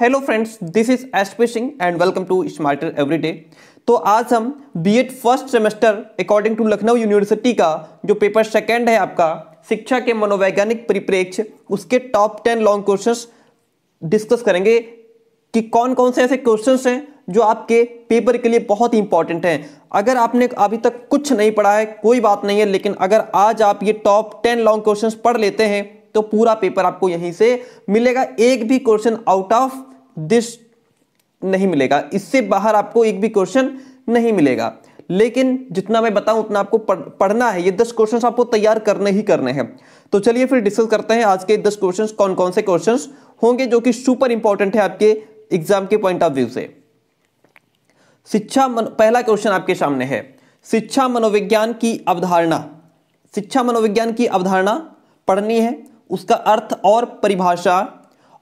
hello friends this is एस्पिशिंग and welcome to smarter everyday तो आज हम BEd first semester according to Lucknow university का जो पेपर सेकंड है आपका शिक्षा के मनोवैज्ञानिक परिप्रेक्ष्य उसके top ten long questions discuss करेंगे कि कौन कौन से ऐसे क्वेश्चंस हैं जो आपके पेपर के लिए बहुत ही इंपॉर्टेंट हैं अगर आपने अभी तक कुछ नहीं पढ़ा है कोई बात नहीं है लेकिन अगर आज आप ये टॉप टेन लॉन्ग क्वेश्चन पढ़ लेते हैं तो पूरा पेपर आपको यहीं से मिलेगा एक भी क्वेश्चन आउट ऑफ दिस नहीं मिलेगा इससे बाहर आपको एक भी क्वेश्चन नहीं मिलेगा लेकिन जितना मैं बताऊं उतना आपको पढ़ना है ये दस क्वेश्चंस आपको तैयार करने ही करने हैं तो चलिए फिर डिस्कस करते हैं आज के दस क्वेश्चंस कौन कौन से क्वेश्चंस होंगे जो कि सुपर इंपॉर्टेंट है आपके एग्जाम के पॉइंट ऑफ व्यू से शिक्षा मन... पहला क्वेश्चन आपके सामने है शिक्षा मनोविज्ञान की अवधारणा शिक्षा मनोविज्ञान की अवधारणा पढ़नी है उसका अर्थ और परिभाषा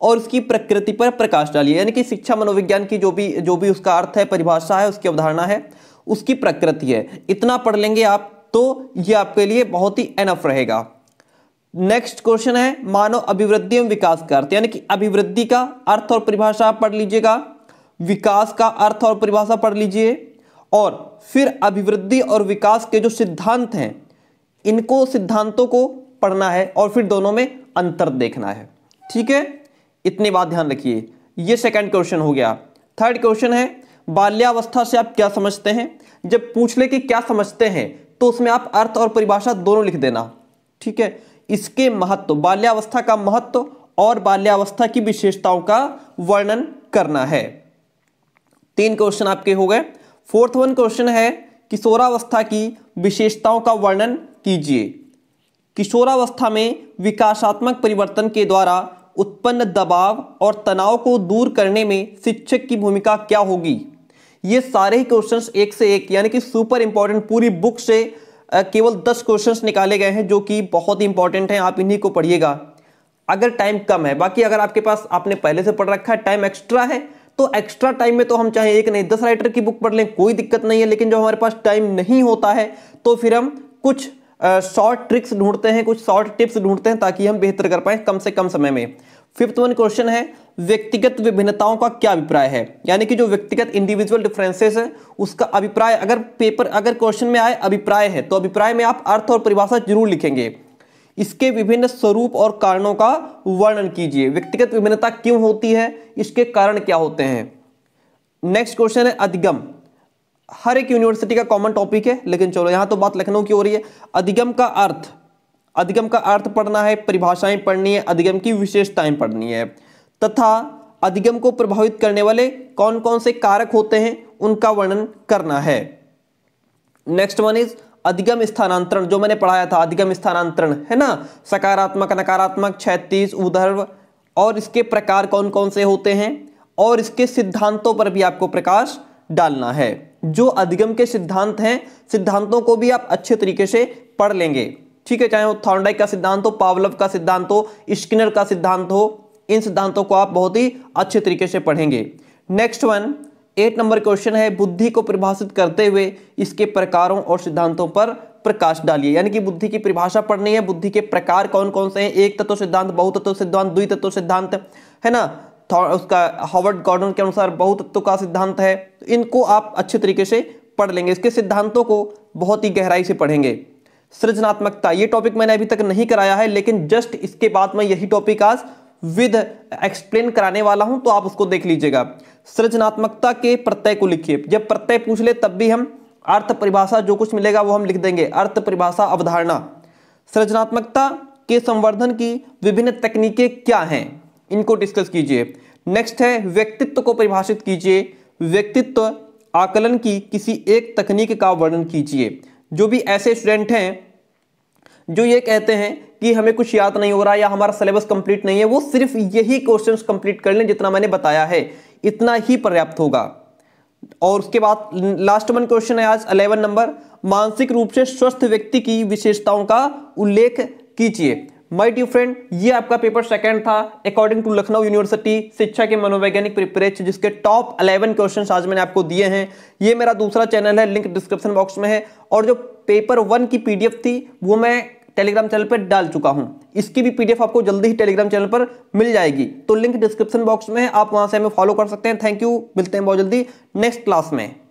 और उसकी प्रकृति पर प्रकाश डालिए यानी कि शिक्षा मनोविज्ञान की जो भी जो भी उसका अर्थ है परिभाषा है उसकी अवधारणा है उसकी प्रकृति है इतना पढ़ लेंगे आप तो ये आपके लिए बहुत ही एनफ रहेगा नेक्स्ट क्वेश्चन है मानव अभिवृद्धि एवं विकास का अर्थ यानी कि अभिवृद्धि का अर्थ और परिभाषा आप पढ़ लीजिएगा विकास का अर्थ और परिभाषा पढ़ लीजिए और फिर अभिवृद्धि और विकास के जो सिद्धांत हैं इनको सिद्धांतों को पढ़ना है और फिर दोनों में अंतर देखना है ठीक है इतनी बात ध्यान रखिए ये सेकंड क्वेश्चन हो गया थर्ड क्वेश्चन है बाल्यावस्था से आप क्या समझते हैं जब पूछ ले कि क्या समझते हैं तो उसमें आप अर्थ और परिभाषा दोनों लिख देना ठीक है इसके महत्व बाल्यावस्था का महत्व और बाल्यावस्था की विशेषताओं का वर्णन करना है तीन क्वेश्चन आपके हो गए फोर्थ वन क्वेश्चन है किशोरावस्था की विशेषताओं का वर्णन कीजिए किशोरावस्था में विकासात्मक परिवर्तन के द्वारा उत्पन्न दबाव और तनाव को दूर करने में शिक्षक की भूमिका क्या होगी ये सारे ही क्वेश्चंस एक से एक यानी कि सुपर इंपॉर्टेंट पूरी बुक से केवल दस क्वेश्चंस निकाले गए हैं जो कि बहुत ही इंपॉर्टेंट हैं आप इन्हीं को पढ़िएगा अगर टाइम कम है बाकी अगर आपके पास आपने पहले से पढ़ रखा है टाइम एक्स्ट्रा है तो एक्स्ट्रा टाइम में तो हम चाहे एक नहीं दस राइटर की बुक पढ़ लें कोई दिक्कत नहीं है लेकिन जब हमारे पास टाइम नहीं होता है तो फिर हम कुछ शॉर्ट ट्रिक्स ढूंढते हैं कुछ शॉर्ट टिप्स ढूंढते हैं ताकि हम बेहतर कर पाए कम से कम समय में फिफ्थ वन क्वेश्चन है व्यक्तिगत विभिन्नताओं का क्या अभिप्राय है यानी कि जो व्यक्तिगत इंडिविजुअल डिफरेंसेस है उसका अभिप्राय अगर पेपर अगर क्वेश्चन में आए अभिप्राय है तो अभिप्राय में आप अर्थ और परिभाषा जरूर लिखेंगे इसके विभिन्न स्वरूप और कारणों का वर्णन कीजिए व्यक्तिगत विभिन्नता क्यों होती है इसके कारण क्या होते हैं नेक्स्ट क्वेश्चन है अधिगम हर एक यूनिवर्सिटी का कॉमन टॉपिक है लेकिन चलो यहां तो बात लखनऊ की हो रही है अधिगम का अर्थ अधिगम का अर्थ पढ़ना है परिभाषाएं पढ़नी है अधिगम की विशेषताएं पढ़नी है तथा अधिगम को प्रभावित करने वाले कौन कौन से कारक होते हैं उनका वर्णन करना है नेक्स्ट वन इज अधिगम स्थानांतरण जो मैंने पढ़ाया था अधिगम स्थानांतरण है ना सकारात्मक नकारात्मक छैतीस उदर्व और इसके प्रकार कौन कौन से होते हैं और इसके सिद्धांतों पर भी आपको प्रकाश डालना है जो अधिगम के सिद्धांत हैं सिद्धांतों को भी आप अच्छे तरीके से पढ़ लेंगे ठीक है चाहे वो थॉर्नडाइक का सिद्धांत हो पावलव का सिद्धांत हो स्किनर का सिद्धांत हो इन सिद्धांतों को आप बहुत ही अच्छे तरीके से पढ़ेंगे next one eight number question है बुद्धि को परिभाषित करते हुए इसके प्रकारों और सिद्धांतों पर प्रकाश डालिए यानी कि बुद्धि की परिभाषा पढ़नी है बुद्धि के प्रकार कौन कौन से हैं एक तत्व सिद्धांत बहुतत्व सिद्धांत द्वितत्व सिद्धांत है ना उसका हॉवर्ड गॉर्डन के अनुसार बहुतत्व का सिद्धांत है तो इनको आप अच्छे तरीके से पढ़ लेंगे इसके सिद्धांतों को बहुत ही गहराई से पढ़ेंगे सृजनात्मकता ये टॉपिक मैंने अभी तक नहीं कराया है लेकिन जस्ट इसके बाद मैं यही टॉपिक आज विद एक्सप्लेन कराने वाला हूं तो आप उसको देख लीजिएगा सृजनात्मकता के प्रत्यय को लिखिए जब प्रत्यय पूछ ले तब भी हम अर्थ परिभाषा जो कुछ मिलेगा वो हम लिख देंगे अर्थ परिभाषा अवधारणा सृजनात्मकता के संवर्धन की विभिन्न तकनीकें क्या हैं इनको डिस्कस कीजिए नेक्स्ट है व्यक्तित्व को परिभाषित कीजिए व्यक्तित्व आकलन की किसी एक तकनीक का वर्णन कीजिए जो भी ऐसे स्टूडेंट हैं जो ये कहते हैं कि हमें कुछ याद नहीं हो रहा या हमारा सिलेबस कंप्लीट नहीं है वो सिर्फ यही क्वेश्चंस कंप्लीट कर लें जितना मैंने बताया है इतना ही पर्याप्त होगा और उसके बाद लास्ट वन क्वेश्चन है आज अलेवन नंबर मानसिक रूप से स्वस्थ व्यक्ति की विशेषताओं का उल्लेख कीजिए माय डियर फ्रेंड ये आपका पेपर सेकंड था अकॉर्डिंग टू लखनऊ यूनिवर्सिटी शिक्षा के मनोवैज्ञानिक प्रिपरेच जिसके टॉप 11 क्वेश्चन आज मैंने आपको दिए हैं ये मेरा दूसरा चैनल है लिंक डिस्क्रिप्शन बॉक्स में है और जो पेपर वन की पीडीएफ थी वो मैं टेलीग्राम चैनल पर डाल चुका हूं इसकी भी पीडीएफ आपको जल्दी ही टेलीग्राम चैनल पर मिल जाएगी तो लिंक डिस्क्रिप्शन बॉक्स में है आप वहां से हमें फॉलो कर सकते हैं थैंक यू मिलते हैं बहुत जल्दी नेक्स्ट क्लास में